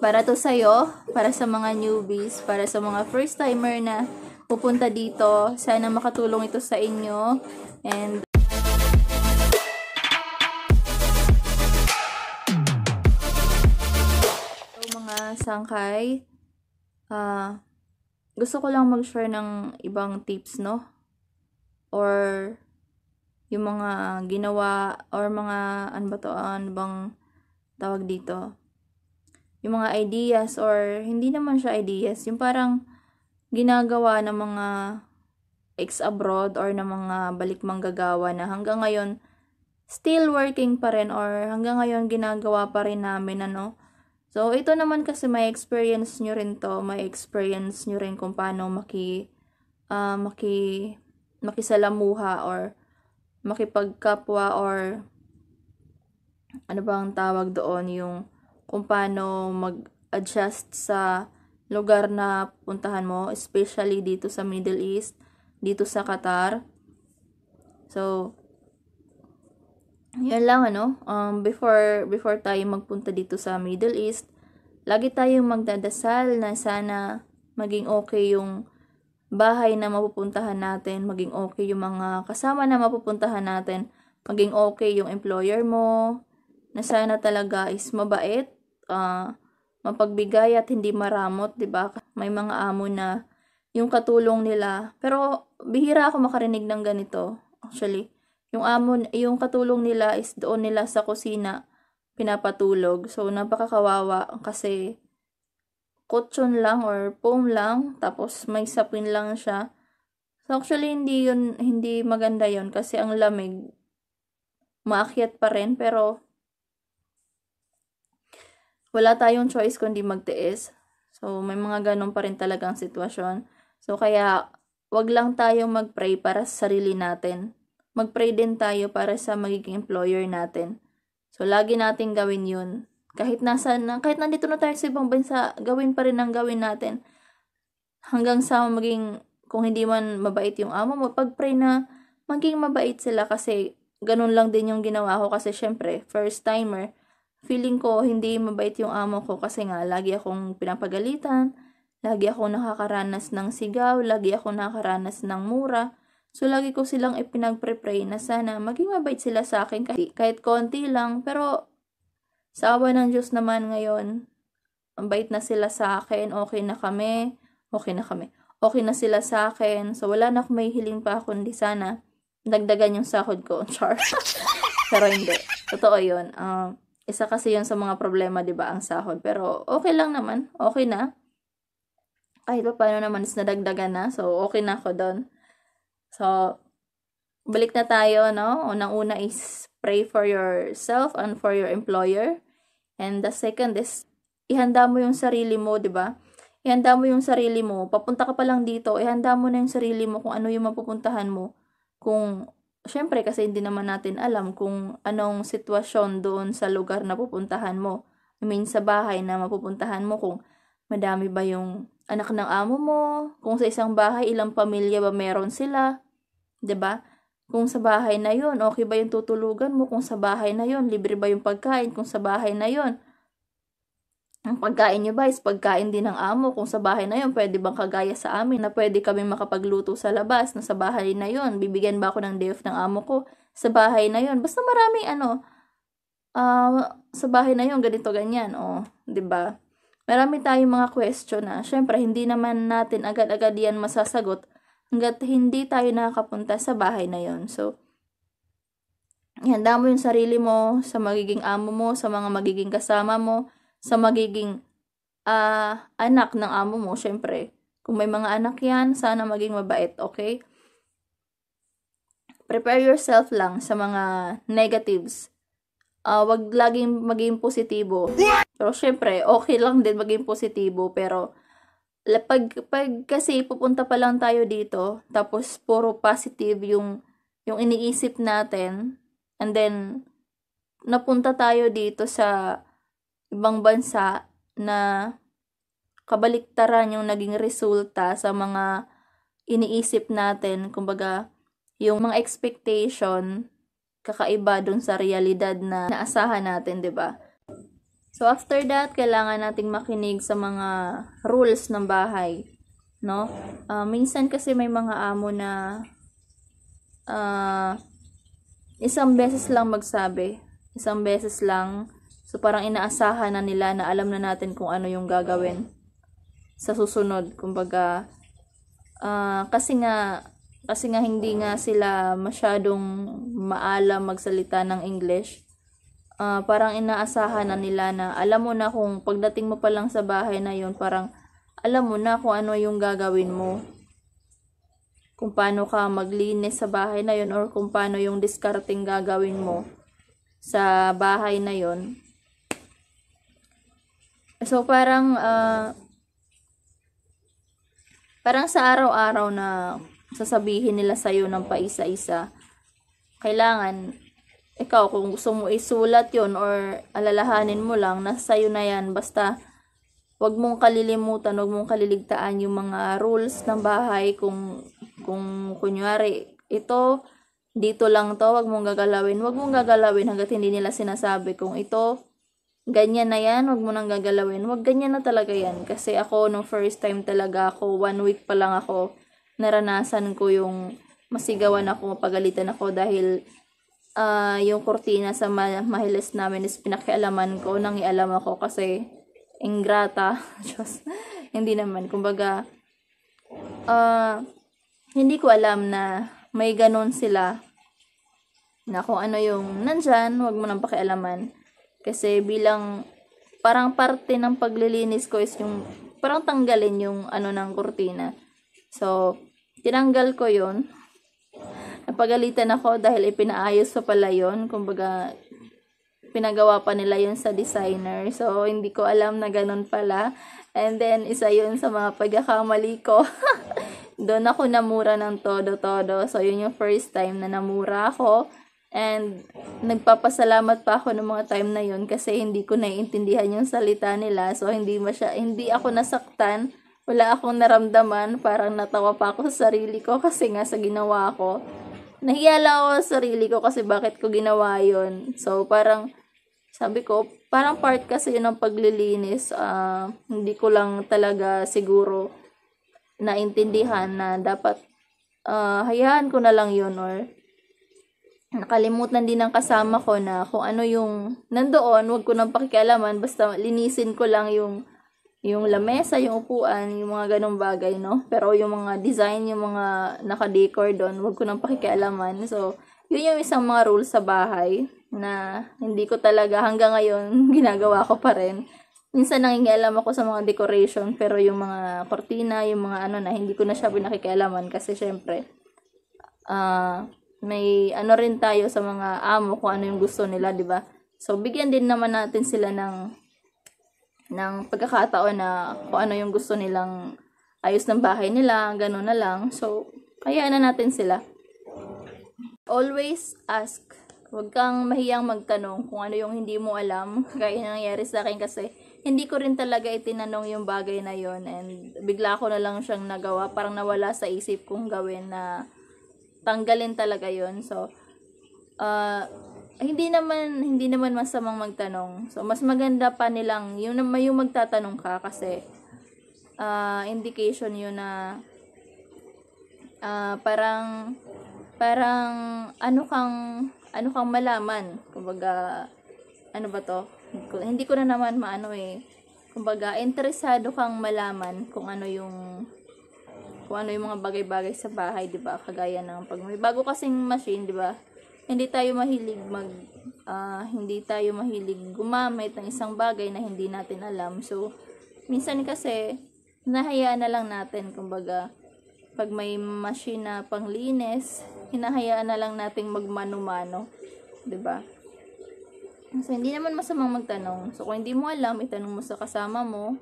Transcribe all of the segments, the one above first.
Para to sa'yo, para sa mga newbies, para sa mga first timer na pupunta dito. Sana makatulong ito sa inyo. And so, mga sangkay, uh, gusto ko lang mag-share ng ibang tips, no? Or yung mga ginawa or mga ano ba to, ah, ano bang tawag dito? yung mga ideas or hindi naman siya ideas, yung parang ginagawa ng mga ex-abroad or ng mga balik manggagawa na hanggang ngayon still working pa rin or hanggang ngayon ginagawa pa rin namin ano. So, ito naman kasi may experience nyo rin to, may experience nyo rin kung paano maki, uh, maki, makisalamuha or makipagkapwa or ano ba ang tawag doon yung kung paano mag-adjust sa lugar na puntahan mo, especially dito sa Middle East, dito sa Qatar. So, yan lang ano, um, before, before tayo magpunta dito sa Middle East, lagi tayong magdadasal na sana maging okay yung bahay na mapupuntahan natin, maging okay yung mga kasama na mapupuntahan natin, maging okay yung employer mo, na sana talaga is mabait, uh, mapagbigay at hindi maramot, 'di ba? May mga amo na yung katulong nila. Pero bihira ako makarinig ng ganito, actually. Yung amo, yung katulong nila is doon nila sa kusina pinapatulog. So napakakawawa kasi kutsun lang or foam lang tapos may sapin lang siya. So actually hindi yun hindi maganda yun kasi ang lamig maakyat pa rin pero wala tayong choice kundi magtiis. So, may mga ganun pa rin talagang sitwasyon. So, kaya, wag lang tayong magpray para sa sarili natin. Magpray din tayo para sa magiging employer natin. So, lagi nating gawin yun. Kahit nasa, kahit nandito na tayo sa ibang bansa, gawin pa rin ang gawin natin. Hanggang sa maging, kung hindi man mabait yung amo mo, pagpray na maging mabait sila kasi ganun lang din yung ginawa ko kasi syempre, first timer, feeling ko hindi mabait yung amo ko kasi nga lagi akong pinapagalitan, lagi ako nakakaranas ng sigaw, lagi ako nakakaranas ng mura. So lagi ko silang ipinagpre-pray na sana maging mabait sila sa akin kahit, kahit konti lang. Pero sa awa ng Diyos naman ngayon, mabait na sila sa akin, okay na kami, okay na kami. Okay na sila sa akin, so wala na akong may hiling pa kundi sana dagdagan yung sahod ko, char. Pero hindi, totoo yun. Uh, isa kasi yon sa mga problema, di ba, ang sahod. Pero okay lang naman, okay na. Kahit pa paano naman is nadagdagan na. So, okay na ako doon. So, balik na tayo, no? Unang-una is pray for yourself and for your employer. And the second is, ihanda mo yung sarili mo, di ba? Ihanda mo yung sarili mo. Papunta ka pa lang dito, ihanda mo na yung sarili mo kung ano yung mapupuntahan mo. Kung syempre kasi hindi naman natin alam kung anong sitwasyon doon sa lugar na pupuntahan mo. I mean, sa bahay na mapupuntahan mo kung madami ba yung anak ng amo mo, kung sa isang bahay ilang pamilya ba meron sila, 'di ba? Kung sa bahay na 'yon, okay ba yung tutulugan mo? Kung sa bahay na 'yon, libre ba yung pagkain? Kung sa bahay na 'yon, ang pagkain niyo ba is pagkain din ng amo kung sa bahay na yon pwede bang kagaya sa amin na pwede kami makapagluto sa labas na sa bahay na yon bibigyan ba ako ng day off ng amo ko sa bahay na yon basta maraming ano uh, sa bahay na yon ganito ganyan oh 'di ba Marami tayong mga question na ah. syempre hindi naman natin agad-agad yan masasagot hanggat hindi tayo nakakapunta sa bahay na yon so ihanda mo yung sarili mo sa magiging amo mo sa mga magiging kasama mo sa magiging uh, anak ng amo mo, syempre. Kung may mga anak yan, sana maging mabait, okay? Prepare yourself lang sa mga negatives. Uh, wag laging maging positibo. Pero syempre, okay lang din maging positibo, pero pag, pag kasi pupunta pa lang tayo dito, tapos puro positive yung, yung iniisip natin, and then, napunta tayo dito sa ibang bansa na kabaliktaran yung naging resulta sa mga iniisip natin, kumbaga, yung mga expectation kakaiba dun sa realidad na naasahan natin, 'di ba? So after that, kailangan nating makinig sa mga rules ng bahay, no? Uh, minsan kasi may mga amo na uh, isang beses lang magsabi, isang beses lang So parang inaasahan na nila na alam na natin kung ano yung gagawin sa susunod. Kumbaga, uh, kasi nga, kasi nga hindi nga sila masyadong maalam magsalita ng English. Uh, parang inaasahan na nila na alam mo na kung pagdating mo pa lang sa bahay na yon parang alam mo na kung ano yung gagawin mo kung paano ka maglinis sa bahay na yon or kung paano yung discarding gagawin mo sa bahay na yon So, parang, uh, parang sa araw-araw na sasabihin nila sa iyo ng paisa-isa, kailangan, ikaw, kung gusto mo isulat yon or alalahanin mo lang, na sa iyo na yan. Basta, wag mong kalilimutan, wag mong kaliligtaan yung mga rules ng bahay. Kung, kung kunyari, ito, dito lang to, wag mong gagalawin. Wag mong gagalawin hanggat hindi nila sinasabi kung ito, ganyan na yan, huwag mo nang gagalawin. Huwag ganyan na talaga yan. Kasi ako, nung first time talaga ako, one week pa lang ako, naranasan ko yung masigawan ako, mapagalitan ako dahil uh, yung kurtina sa ma- mahiles namin is pinakialaman ko, nang ialam ako kasi ingrata. Diyos, hindi naman. Kumbaga, uh, hindi ko alam na may ganun sila na kung ano yung nandyan, huwag mo nang pakialaman. Kasi bilang parang parte ng paglilinis ko is yung parang tanggalin yung ano ng kurtina. So, tinanggal ko yon Napagalitan ako dahil ipinaayos pa pala yun. Kumbaga, pinagawa pa nila yon sa designer. So, hindi ko alam na ganun pala. And then, isa yun sa mga pagkakamali ko. Doon ako namura ng todo-todo. So, yun yung first time na namura ako. And nagpapasalamat pa ako ng mga time na yon kasi hindi ko naiintindihan yung salita nila. So hindi masya hindi ako nasaktan, wala akong naramdaman, parang natawa pa ako sa sarili ko kasi nga sa ginawa ko. Nahiya lang ako sa sarili ko kasi bakit ko ginawa yon. So parang sabi ko, parang part kasi yun ng paglilinis. Uh, hindi ko lang talaga siguro naintindihan na dapat uh, hayaan ko na lang yun or nakalimutan din ng kasama ko na kung ano yung nandoon, wag ko nang pakikialaman, basta linisin ko lang yung yung lamesa, yung upuan, yung mga ganong bagay, no? Pero yung mga design, yung mga naka-decor doon, wag ko nang pakikialaman. So, yun yung isang mga rules sa bahay na hindi ko talaga hanggang ngayon ginagawa ko pa rin. Minsan nangingialam ako sa mga decoration, pero yung mga kortina, yung mga ano na, hindi ko na siya pinakikialaman kasi syempre, ah, uh, may ano rin tayo sa mga amo kung ano yung gusto nila, 'di ba? So bigyan din naman natin sila ng ng pagkakataon na kung ano yung gusto nilang ayos ng bahay nila, gano'n na lang. So, kaya na natin sila. Always ask. Huwag kang mahiyang magtanong kung ano yung hindi mo alam. Kaya nangyari sa akin kasi hindi ko rin talaga itinanong yung bagay na yon and bigla ko na lang siyang nagawa. Parang nawala sa isip kong gawin na tanggalin talaga yon So, uh, hindi naman hindi naman masamang magtanong. So, mas maganda pa nilang yun na yung magtatanong ka kasi uh, indication yun na uh, parang parang ano kang ano kang malaman kumbaga ano ba to hindi ko na naman maano eh kumbaga interesado kang malaman kung ano yung kung ano yung mga bagay-bagay sa bahay, 'di ba? Kagaya ng pag may bago kasing machine, 'di ba? Hindi tayo mahilig mag uh, hindi tayo mahilig gumamit ng isang bagay na hindi natin alam. So minsan kasi hinahayaan na lang natin kumbaga pag may machine na panglinis, hinahayaan na lang nating magmano-mano, 'di ba? So, hindi naman masamang magtanong. So, kung hindi mo alam, itanong mo sa kasama mo,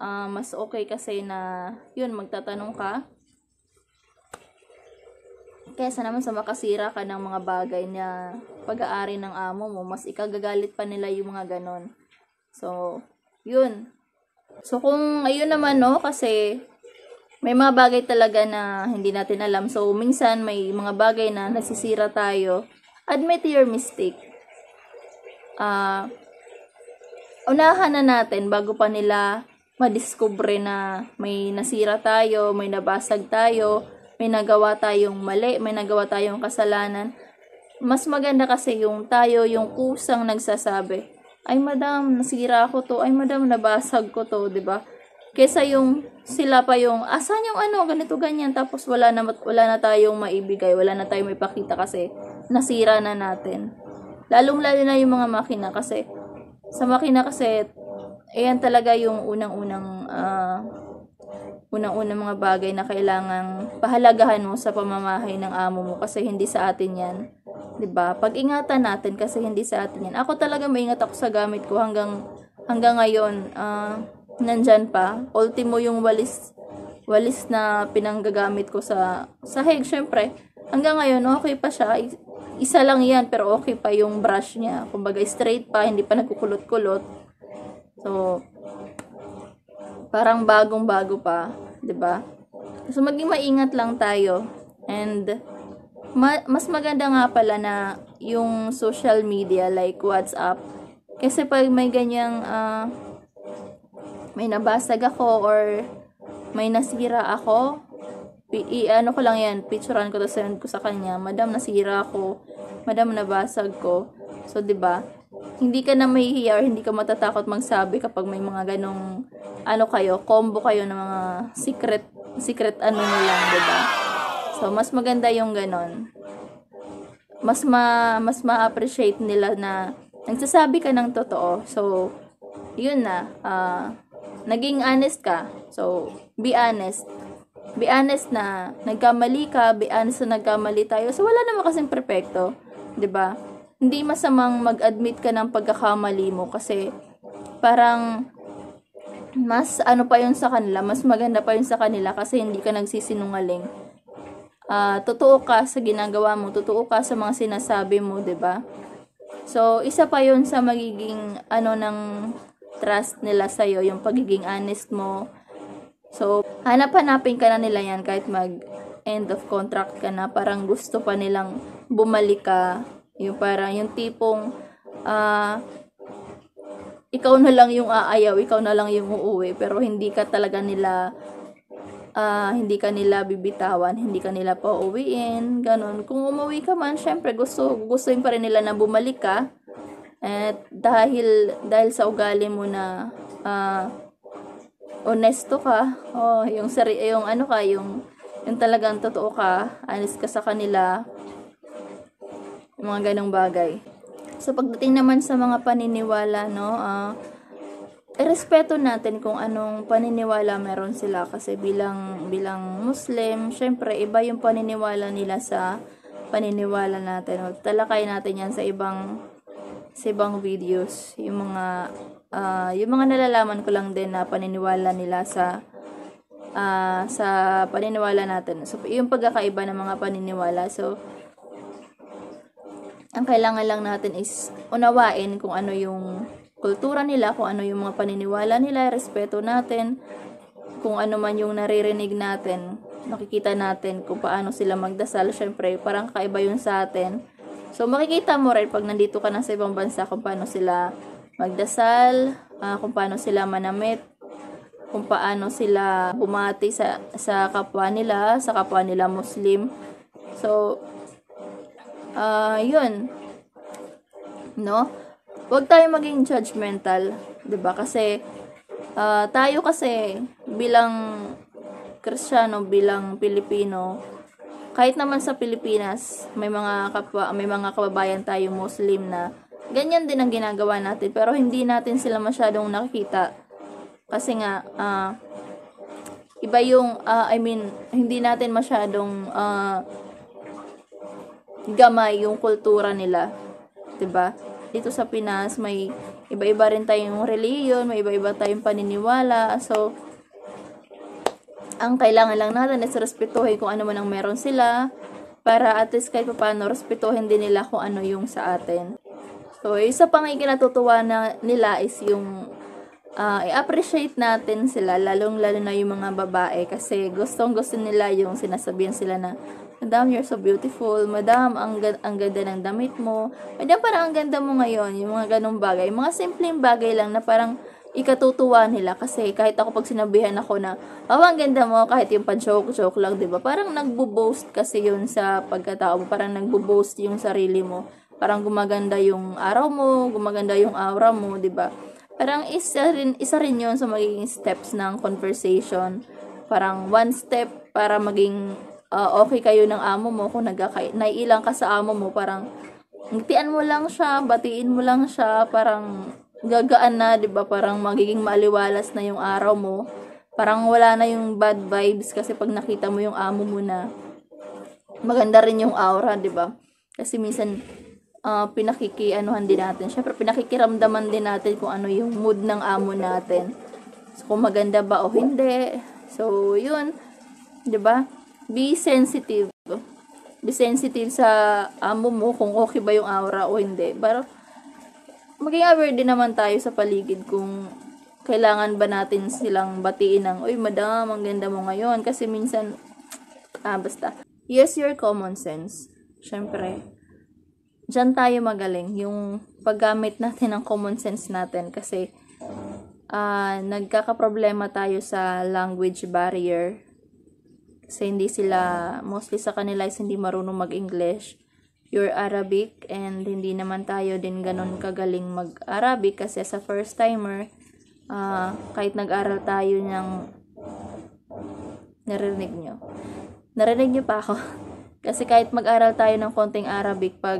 uh, mas okay kasi na yun magtatanong ka kesa naman sa makasira ka ng mga bagay na pag-aari ng amo mo mas ikagagalit pa nila yung mga ganon so yun so kung ayun naman no kasi may mga bagay talaga na hindi natin alam so minsan may mga bagay na nasisira tayo admit your mistake ah uh, unahan na natin bago pa nila madiskubre na may nasira tayo, may nabasag tayo, may nagawa tayong mali, may nagawa tayong kasalanan. Mas maganda kasi yung tayo, yung kusang nagsasabi, ay madam, nasira ako to, ay madam, nabasag ko to, di ba? Kesa yung sila pa yung, asan yung ano, ganito, ganyan, tapos wala na, wala na tayong maibigay, wala na tayong may kasi nasira na natin. Lalong lalo na yung mga makina kasi, sa makina kasi ayan talaga yung unang-unang uh, unang-unang mga bagay na kailangang pahalagahan mo sa pamamahay ng amo mo kasi hindi sa atin yan. 'di ba? Pag-ingatan natin kasi hindi sa atin yan. Ako talaga maingat ako sa gamit ko hanggang hanggang ngayon. Uh, nandyan pa. Ultimo yung walis walis na pinanggagamit ko sa sa hig. syempre. Hanggang ngayon, okay pa siya. Isa lang yan, pero okay pa yung brush niya. Kumbaga, straight pa, hindi pa nagkukulot-kulot So, parang bagong-bago pa, 'di ba? So maging maingat lang tayo and ma- mas maganda nga pala na yung social media like WhatsApp kasi pag may ganyang uh, may nabasag ako or may nasira ako, i ano ko lang yan, picturean ko to send ko sa kanya. Madam, nasira ako. Madam, nabasag ko. So, 'di ba? hindi ka na mahihiya or hindi ka matatakot magsabi kapag may mga ganong ano kayo, combo kayo ng mga secret secret ano mo lang, 'di ba? So mas maganda yung ganon. Mas ma mas ma-appreciate nila na nagsasabi ka ng totoo. So yun na, uh, naging honest ka. So be honest be honest na nagkamali ka, be honest na nagkamali tayo. So, wala naman kasing perfecto, 'di ba? hindi masamang mag-admit ka ng pagkakamali mo kasi parang mas ano pa yun sa kanila, mas maganda pa yun sa kanila kasi hindi ka nagsisinungaling. Uh, totoo ka sa ginagawa mo, totoo ka sa mga sinasabi mo, 'di ba? So, isa pa yun sa magiging ano ng trust nila sa iyo, yung pagiging honest mo. So, hanap-hanapin ka na nila yan kahit mag end of contract ka na, parang gusto pa nilang bumalik ka yung parang yung tipong uh, ikaw na lang yung aayaw, ikaw na lang yung uuwi, pero hindi ka talaga nila uh, hindi ka nila bibitawan, hindi ka nila pa uuwiin, ganun. Kung umuwi ka man, syempre gusto gustuin pa rin nila na bumalik ka. At dahil dahil sa ugali mo na uh, honesto ka, oh, yung sari yung ano ka, yung yung talagang totoo ka, honest ka sa kanila, mga ganong bagay. So, pagdating naman sa mga paniniwala, no, uh, ah, respeto natin kung anong paniniwala meron sila kasi bilang bilang Muslim, syempre iba yung paniniwala nila sa paniniwala natin. O, talakay natin 'yan sa ibang sa ibang videos, yung mga uh, yung mga nalalaman ko lang din na paniniwala nila sa uh, sa paniniwala natin. So yung pagkakaiba ng mga paniniwala. So ang kailangan lang natin is unawain kung ano yung kultura nila, kung ano yung mga paniniwala nila, respeto natin, kung ano man yung naririnig natin, nakikita natin kung paano sila magdasal. Siyempre, parang kaiba yun sa atin. So, makikita mo rin pag nandito ka na sa ibang bansa kung paano sila magdasal, uh, kung paano sila manamit, kung paano sila bumati sa, sa kapwa nila, sa kapwa nila Muslim. So, uh, yun, no? Huwag tayo maging judgmental, 'di ba? Kasi uh, tayo kasi bilang Kristiyano, bilang Pilipino, kahit naman sa Pilipinas, may mga kapwa, may mga kababayan tayo Muslim na ganyan din ang ginagawa natin, pero hindi natin sila masyadong nakikita. Kasi nga uh, iba yung uh, I mean, hindi natin masyadong uh, gamay yung kultura nila. 'Di ba? Dito sa Pinas, may iba-iba rin tayong religion, may iba-iba tayong paniniwala. So, ang kailangan lang natin is respetuhin kung ano man ang meron sila para at least kahit paano respetuhin din nila kung ano yung sa atin. So, isa pang ikinatutuwa na nila is yung uh, i-appreciate natin sila, lalong-lalo na yung mga babae kasi gustong-gusto nila yung sinasabihan sila na Madam, you're so beautiful. Madam, ang, ang ganda ng damit mo. Madam, parang ang ganda mo ngayon. Yung mga ganong bagay. Mga simpleng bagay lang na parang ikatutuwa nila. Kasi kahit ako pag sinabihan ako na, oh, ang ganda mo, kahit yung pa-joke-joke lang, di ba? Parang nagbo-boast kasi yun sa pagkatao mo. Parang nagbo-boast yung sarili mo. Parang gumaganda yung araw mo, gumaganda yung aura mo, di ba? Parang isa rin, isa rin yun sa magiging steps ng conversation. Parang one step para maging uh, okay kayo ng amo mo kung nagkaka- naiilang ka sa amo mo. Parang ngitian mo lang siya, batiin mo lang siya, parang gagaan na, 'di ba? Parang magiging maliwalas na yung araw mo. Parang wala na yung bad vibes kasi pag nakita mo yung amo mo na maganda rin yung aura, 'di ba? Kasi minsan uh, pinakikianuhan din natin. Syempre, pinakikiramdaman din natin kung ano yung mood ng amo natin. So, kung maganda ba o hindi. So, yun. ba diba? Be sensitive. Be sensitive sa amo mo kung okay ba yung aura o hindi. Pero, maging aware din naman tayo sa paligid kung kailangan ba natin silang batiin ng, Uy, madam, ang ganda mo ngayon. Kasi minsan, ah, basta. Use your common sense. Siyempre, dyan tayo magaling. Yung paggamit natin ng common sense natin kasi uh, nagkakaproblema tayo sa language barrier. Kasi hindi sila, mostly sa kanila is hindi marunong mag-English. Your Arabic and hindi naman tayo din ganun kagaling mag-Arabic kasi sa first timer, uh, kahit nag-aral tayo ng narinig nyo. Narinig nyo pa ako. Kasi kahit mag-aral tayo ng konting Arabic, pag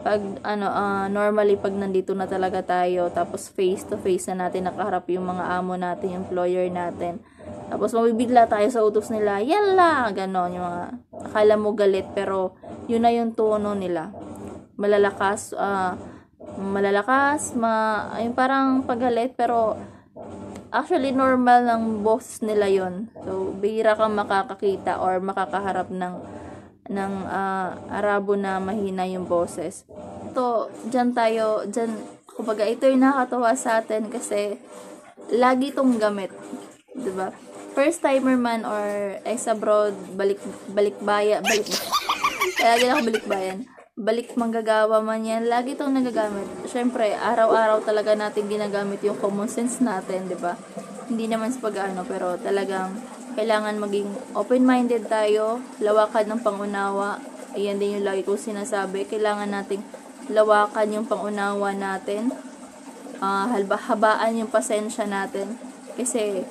pag ano uh, normally pag nandito na talaga tayo tapos face to face na natin nakaharap yung mga amo natin employer natin tapos mabibigla tayo sa utos nila yalla ganon yung mga akala mo galit pero yun na yung tono nila malalakas uh, malalakas ma yung parang paggalit pero actually normal ng boss nila yon so bihira kang makakakita or makakaharap ng ng uh, Arabo na mahina yung boses. Ito, dyan tayo, dyan, kumbaga, ito yung nakakatawa sa atin kasi lagi itong gamit. ba diba? First timer man or ex abroad, balik, balik balikbaya, balik, kaya din ako balik bayan. Balik manggagawa man yan, lagi itong nagagamit. Siyempre, araw-araw talaga natin ginagamit yung common sense natin, di ba? Hindi naman sa pag-ano, pero talagang kailangan maging open-minded tayo, lawakan ng pangunawa. Ayan din yung lagi kong sinasabi. Kailangan nating lawakan yung pangunawa natin. Uh, habaan yung pasensya natin. Kasi,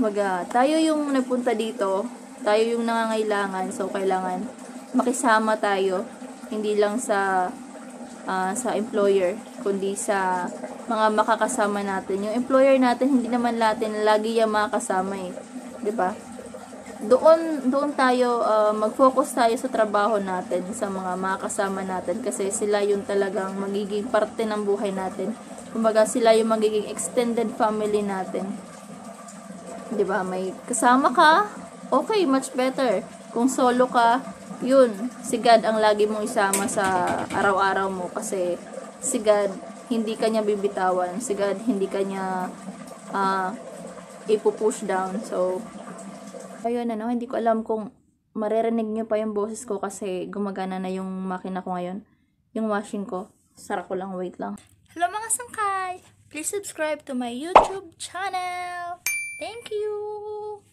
maga, tayo yung napunta dito, tayo yung nangangailangan, so kailangan makisama tayo, hindi lang sa uh, sa employer, kundi sa mga makakasama natin. Yung employer natin, hindi naman natin lagi yan makakasama eh. ba? Diba? Doon, doon tayo, uh, mag-focus tayo sa trabaho natin, sa mga makakasama natin. Kasi sila yung talagang magiging parte ng buhay natin. Kumbaga, sila yung magiging extended family natin. ba diba? May kasama ka, okay, much better. Kung solo ka, yun, si God ang lagi mong isama sa araw-araw mo. Kasi si God hindi kanya bibitawan. Si God, hindi kanya uh, ipupush down. So, ayun ano, hindi ko alam kung maririnig nyo pa yung boses ko kasi gumagana na yung makina ko ngayon. Yung washing ko. Sara ko lang, wait lang. Hello mga sangkay! Please subscribe to my YouTube channel! Thank you!